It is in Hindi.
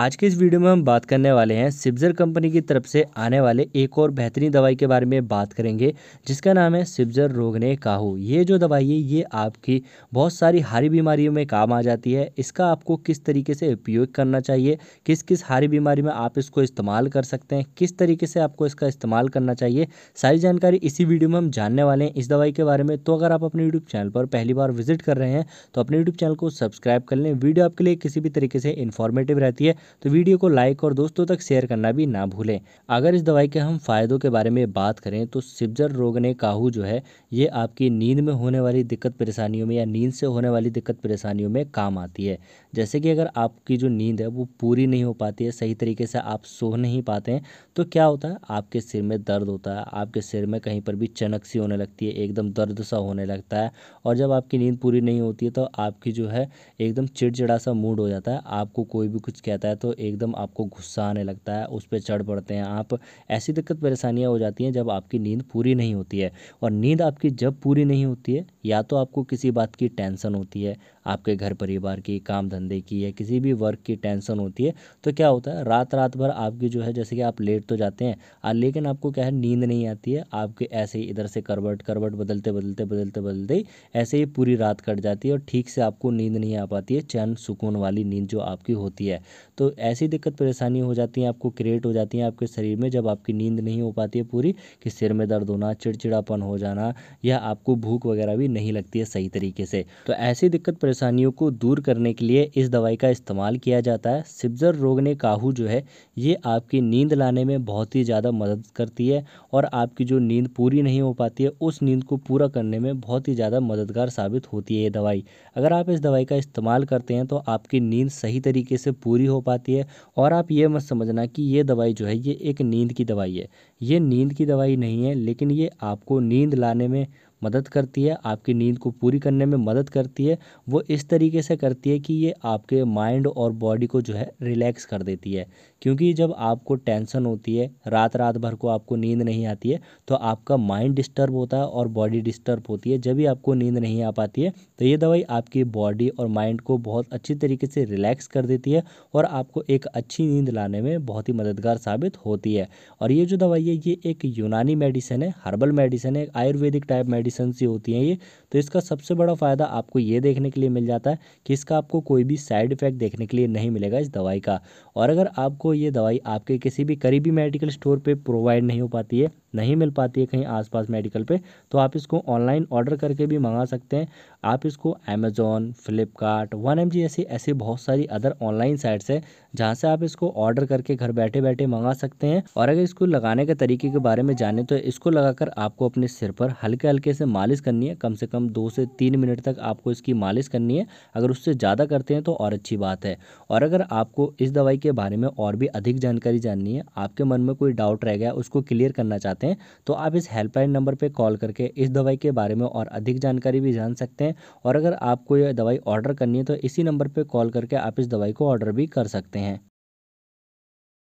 आज के इस वीडियो में हम बात करने वाले हैं सिब्जर कंपनी की तरफ से आने वाले एक और बेहतरीन दवाई के बारे में बात करेंगे जिसका नाम है सिब्जर रोगने काहू ये जो दवाई है ये आपकी बहुत सारी हारी बीमारियों में काम आ जाती है इसका आपको किस तरीके से उपयोग करना चाहिए किस किस हारी बीमारी में आप इसको इस्तेमाल कर सकते हैं किस तरीके से आपको इसका इस्तेमाल करना चाहिए सारी जानकारी इसी वीडियो में हम जानने वाले हैं इस दवाई के बारे में तो अगर आप अपने यूट्यूब चैनल पर पहली बार विजिट कर रहे हैं तो अपने यूट्यूब चैनल को सब्सक्राइब कर लें वीडियो आपके लिए किसी भी तरीके से इन्फॉर्मेटिव रहती है तो वीडियो को लाइक और दोस्तों तक शेयर करना भी ना भूलें अगर इस दवाई के हम फ़ायदों के बारे में बात करें तो सिब्जर रोग ने काहू जो है ये आपकी नींद में होने वाली दिक्कत परेशानियों में या नींद से होने वाली दिक्कत परेशानियों में काम आती है जैसे कि अगर आपकी जो नींद है वो पूरी नहीं हो पाती है सही तरीके से आप सो नहीं पाते हैं तो क्या होता है आपके सिर में दर्द होता है आपके सिर में कहीं पर भी चनक सी होने लगती है एकदम दर्द सा होने लगता है और जब आपकी नींद पूरी नहीं होती है तो आपकी जो है एकदम चिड़चिड़ा सा मूड हो जाता है आपको कोई भी कुछ कहता है है तो एकदम आपको गुस्सा आने लगता है उस पर चढ़ पड़ते हैं आप ऐसी दिक्कत परेशानियाँ हो जाती हैं जब आपकी नींद पूरी नहीं होती है और नींद आपकी जब पूरी नहीं होती है या तो आपको किसी बात की टेंसन होती है आपके घर परिवार की काम धंधे की या किसी भी वर्क की टेंसन होती है तो क्या होता है रात रात भर आपकी जो है जैसे कि आप लेट तो जाते हैं लेकिन आपको क्या है नींद नहीं आती है आपके ऐसे ही इधर से करवट करवट बदलते बदलते बदलते बदलते ऐसे ही पूरी रात कट जाती है और ठीक से आपको नींद नहीं आ पाती है चैन सुकून वाली नींद जो आपकी होती है तो तो ऐसी दिक्कत परेशानी हो जाती है आपको क्रिएट हो जाती है आपके शरीर में जब आपकी नींद नहीं हो पाती है पूरी कि सिर में दर्द होना चिड़चिड़ापन हो जाना या आपको भूख वगैरह भी नहीं लगती है सही तरीके से तो ऐसी दिक्कत परेशानियों को दूर करने के लिए इस दवाई का इस्तेमाल किया जाता है सिब्जर रोग ने काहू जो है ये आपकी नींद लाने में बहुत ही ज़्यादा मदद करती है और आपकी जो नींद पूरी नहीं हो पाती है उस नींद को पूरा करने में बहुत ही ज़्यादा मददगार साबित होती है ये दवाई अगर आप इस दवाई का इस्तेमाल करते हैं तो आपकी नींद सही तरीके से पूरी हो पाती पाती है और आप ये मत समझना कि ये दवाई जो है ये एक नींद की दवाई है ये नींद की दवाई नहीं है लेकिन ये आपको नींद लाने में मदद करती है आपकी नींद को पूरी करने में मदद करती है वो इस तरीके से करती है कि ये आपके माइंड और बॉडी को जो है रिलैक्स कर देती है क्योंकि जब आपको टेंशन होती है रात रात भर को आपको नींद नहीं आती है तो आपका माइंड डिस्टर्ब होता है और बॉडी डिस्टर्ब होती है जब भी आपको नींद नहीं आ पाती है तो ये दवाई आपकी बॉडी और माइंड को बहुत अच्छी तरीके से रिलैक्स कर देती है और आपको एक अच्छी नींद लाने में बहुत ही मददगार साबित होती है और ये जो दवाई है ये एक यूनानी मेडिसिन है हर्बल मेडिसिन है आयुर्वेदिक टाइप मेडिसिन डिफिशेंसी होती है ये तो इसका सबसे बड़ा फ़ायदा आपको ये देखने के लिए मिल जाता है कि इसका आपको कोई भी साइड इफ़ेक्ट देखने के लिए नहीं मिलेगा इस दवाई का और अगर आपको ये दवाई आपके किसी भी करीबी मेडिकल स्टोर पर प्रोवाइड नहीं हो पाती है नहीं मिल पाती है कहीं आसपास मेडिकल पे तो आप इसको ऑनलाइन ऑर्डर करके भी मंगा सकते हैं आप इसको अमेज़ोन फ्लिपकार्ट वन एम जी ऐसी ऐसी बहुत सारी अदर ऑनलाइन साइट्स है जहाँ से आप इसको ऑर्डर करके घर बैठे बैठे मंगा सकते हैं और अगर इसको लगाने के तरीके के बारे में जाने तो इसको लगाकर आपको अपने सिर पर हल्के हल्के से मालिश करनी है कम से कम कम दो से तीन मिनट तक आपको इसकी मालिश करनी है अगर उससे ज़्यादा करते हैं तो और अच्छी बात है और अगर आपको इस दवाई के बारे में और भी अधिक जानकारी जाननी है आपके मन में कोई डाउट रह गया उसको क्लियर करना चाहते हैं तो आप इस हेल्पलाइन नंबर पर कॉल करके इस दवाई के बारे में और अधिक जानकारी भी जान सकते हैं और अगर आपको यह दवाई ऑर्डर करनी है तो इसी नंबर पर कॉल करके आप इस दवाई को ऑर्डर भी कर सकते हैं